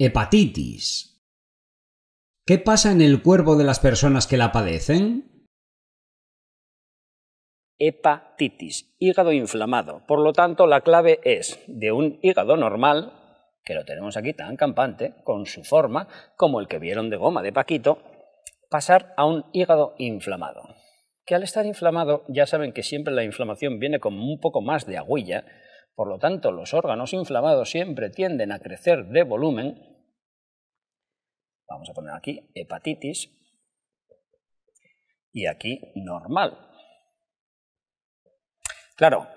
Hepatitis. ¿Qué pasa en el cuerpo de las personas que la padecen? Hepatitis, hígado inflamado. Por lo tanto, la clave es de un hígado normal, que lo tenemos aquí tan campante, con su forma, como el que vieron de goma de Paquito, pasar a un hígado inflamado. Que al estar inflamado, ya saben que siempre la inflamación viene con un poco más de agüilla, por lo tanto, los órganos inflamados siempre tienden a crecer de volumen Vamos a poner aquí hepatitis y aquí normal. Claro,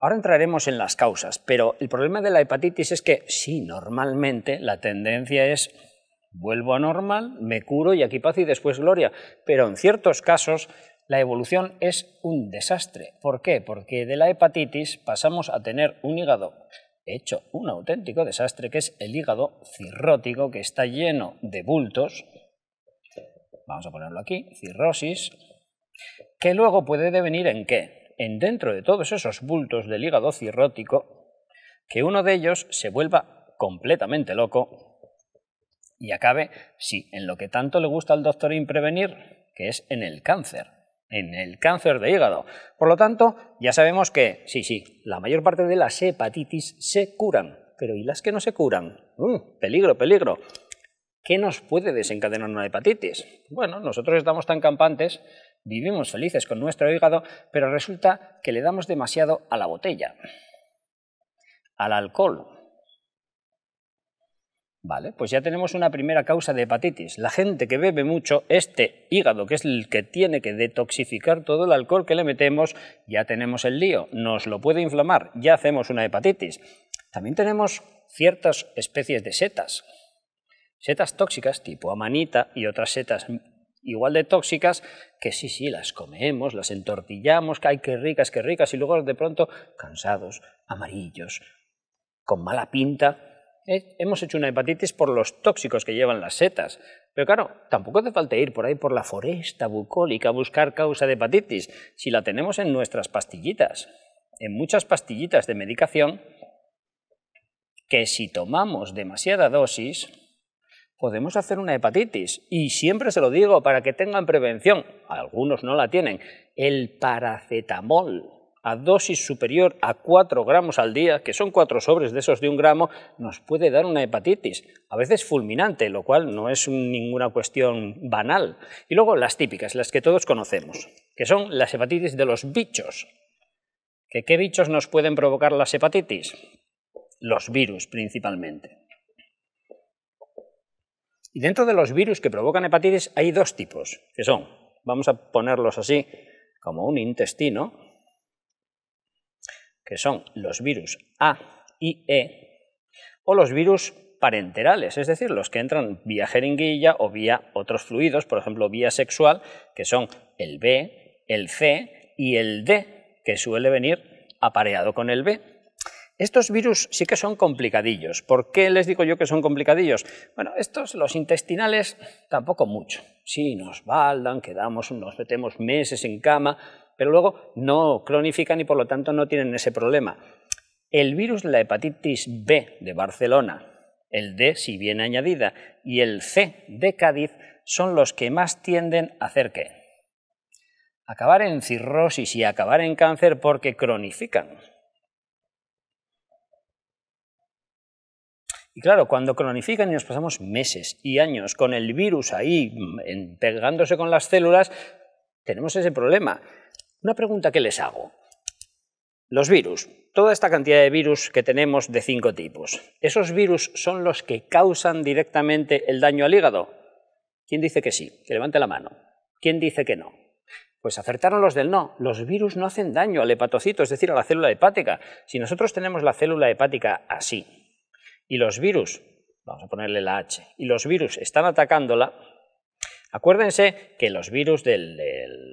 ahora entraremos en las causas, pero el problema de la hepatitis es que sí, normalmente la tendencia es vuelvo a normal, me curo y aquí paz y después gloria, pero en ciertos casos la evolución es un desastre. ¿Por qué? Porque de la hepatitis pasamos a tener un hígado He hecho, un auténtico desastre, que es el hígado cirrótico, que está lleno de bultos, vamos a ponerlo aquí, cirrosis, que luego puede devenir en qué? En dentro de todos esos bultos del hígado cirrótico, que uno de ellos se vuelva completamente loco y acabe, sí, en lo que tanto le gusta al doctor imprevenir, que es en el cáncer en el cáncer de hígado. Por lo tanto, ya sabemos que, sí, sí, la mayor parte de las hepatitis se curan, pero ¿y las que no se curan? Mm, peligro, peligro. ¿Qué nos puede desencadenar una hepatitis? Bueno, nosotros estamos tan campantes, vivimos felices con nuestro hígado, pero resulta que le damos demasiado a la botella, al alcohol, Vale, pues ya tenemos una primera causa de hepatitis. La gente que bebe mucho, este hígado, que es el que tiene que detoxificar todo el alcohol que le metemos, ya tenemos el lío, nos lo puede inflamar, ya hacemos una hepatitis. También tenemos ciertas especies de setas, setas tóxicas tipo amanita y otras setas igual de tóxicas que sí, sí, las comemos, las entortillamos, que hay que ricas, que ricas, y luego de pronto cansados, amarillos, con mala pinta, eh, hemos hecho una hepatitis por los tóxicos que llevan las setas. Pero claro, tampoco hace falta ir por ahí por la foresta bucólica a buscar causa de hepatitis, si la tenemos en nuestras pastillitas, en muchas pastillitas de medicación, que si tomamos demasiada dosis, podemos hacer una hepatitis. Y siempre se lo digo para que tengan prevención, algunos no la tienen, el paracetamol a dosis superior a 4 gramos al día, que son 4 sobres de esos de un gramo, nos puede dar una hepatitis, a veces fulminante, lo cual no es ninguna cuestión banal. Y luego las típicas, las que todos conocemos, que son las hepatitis de los bichos. ¿Qué bichos nos pueden provocar las hepatitis? Los virus principalmente. Y dentro de los virus que provocan hepatitis hay dos tipos, que son, vamos a ponerlos así, como un intestino, que son los virus A y E, o los virus parenterales, es decir, los que entran vía jeringuilla o vía otros fluidos, por ejemplo, vía sexual, que son el B, el C y el D, que suele venir apareado con el B. Estos virus sí que son complicadillos. ¿Por qué les digo yo que son complicadillos? Bueno, estos, los intestinales, tampoco mucho. Sí, nos baldan, quedamos, nos metemos meses en cama, pero luego no cronifican y por lo tanto no tienen ese problema. El virus de la hepatitis B de Barcelona, el D si bien añadida y el C de Cádiz son los que más tienden a hacer qué? Acabar en cirrosis y acabar en cáncer porque cronifican. Y claro, cuando cronifican y nos pasamos meses y años con el virus ahí mm, pegándose con las células, tenemos ese problema. Una pregunta que les hago. Los virus, toda esta cantidad de virus que tenemos de cinco tipos, ¿esos virus son los que causan directamente el daño al hígado? ¿Quién dice que sí? Que levante la mano. ¿Quién dice que no? Pues acertaron los del no. Los virus no hacen daño al hepatocito, es decir, a la célula hepática. Si nosotros tenemos la célula hepática así, y los virus, vamos a ponerle la H, y los virus están atacándola, Acuérdense que los virus de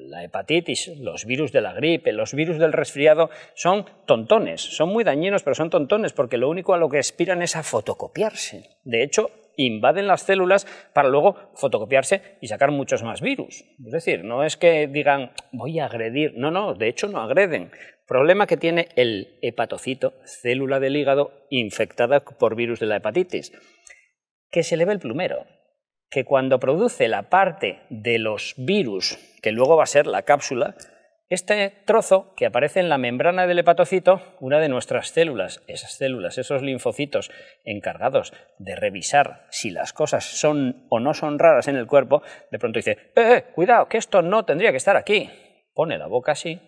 la hepatitis, los virus de la gripe, los virus del resfriado son tontones, son muy dañinos, pero son tontones porque lo único a lo que aspiran es a fotocopiarse. De hecho, invaden las células para luego fotocopiarse y sacar muchos más virus. Es decir, no es que digan voy a agredir, no, no, de hecho no agreden. Problema que tiene el hepatocito, célula del hígado infectada por virus de la hepatitis, que se le el plumero que cuando produce la parte de los virus, que luego va a ser la cápsula, este trozo que aparece en la membrana del hepatocito, una de nuestras células, esas células, esos linfocitos encargados de revisar si las cosas son o no son raras en el cuerpo, de pronto dice, eh, eh cuidado, que esto no tendría que estar aquí. Pone la boca así,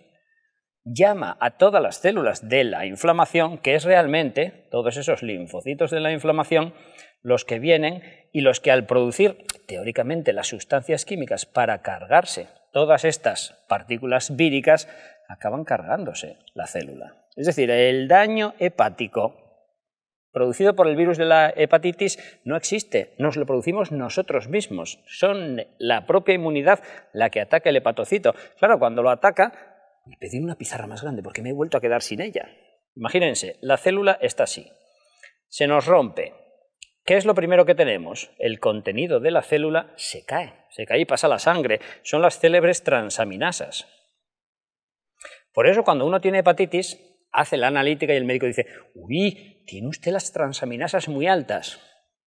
llama a todas las células de la inflamación, que es realmente todos esos linfocitos de la inflamación, los que vienen y los que al producir teóricamente las sustancias químicas para cargarse todas estas partículas víricas, acaban cargándose la célula. Es decir, el daño hepático producido por el virus de la hepatitis no existe, nos lo producimos nosotros mismos, son la propia inmunidad la que ataca el hepatocito. Claro, cuando lo ataca, me pedí una pizarra más grande porque me he vuelto a quedar sin ella. Imagínense, la célula está así, se nos rompe, ¿Qué es lo primero que tenemos? El contenido de la célula se cae, se cae y pasa la sangre. Son las célebres transaminasas. Por eso cuando uno tiene hepatitis, hace la analítica y el médico dice, uy, tiene usted las transaminasas muy altas.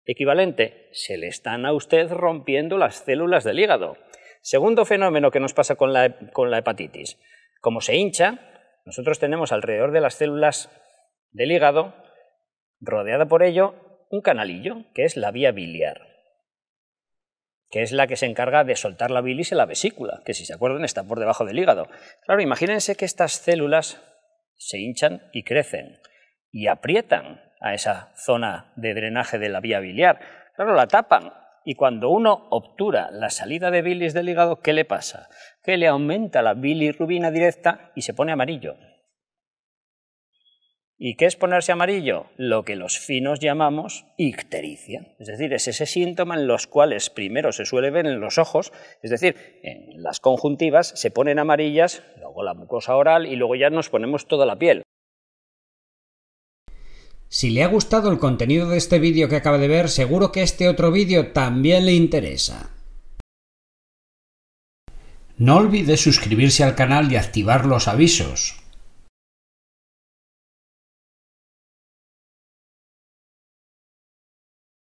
Equivalente, se le están a usted rompiendo las células del hígado. Segundo fenómeno que nos pasa con la, con la hepatitis. Como se hincha, nosotros tenemos alrededor de las células del hígado, rodeada por ello, un canalillo, que es la vía biliar, que es la que se encarga de soltar la bilis en la vesícula, que si se acuerdan está por debajo del hígado. Claro, imagínense que estas células se hinchan y crecen y aprietan a esa zona de drenaje de la vía biliar. Claro, la tapan. Y cuando uno obtura la salida de bilis del hígado, ¿qué le pasa? Que le aumenta la bilirrubina directa y se pone amarillo. ¿Y qué es ponerse amarillo? Lo que los finos llamamos ictericia, es decir, es ese síntoma en los cuales primero se suele ver en los ojos, es decir, en las conjuntivas se ponen amarillas, luego la mucosa oral y luego ya nos ponemos toda la piel. Si le ha gustado el contenido de este vídeo que acaba de ver, seguro que este otro vídeo también le interesa. No olvide suscribirse al canal y activar los avisos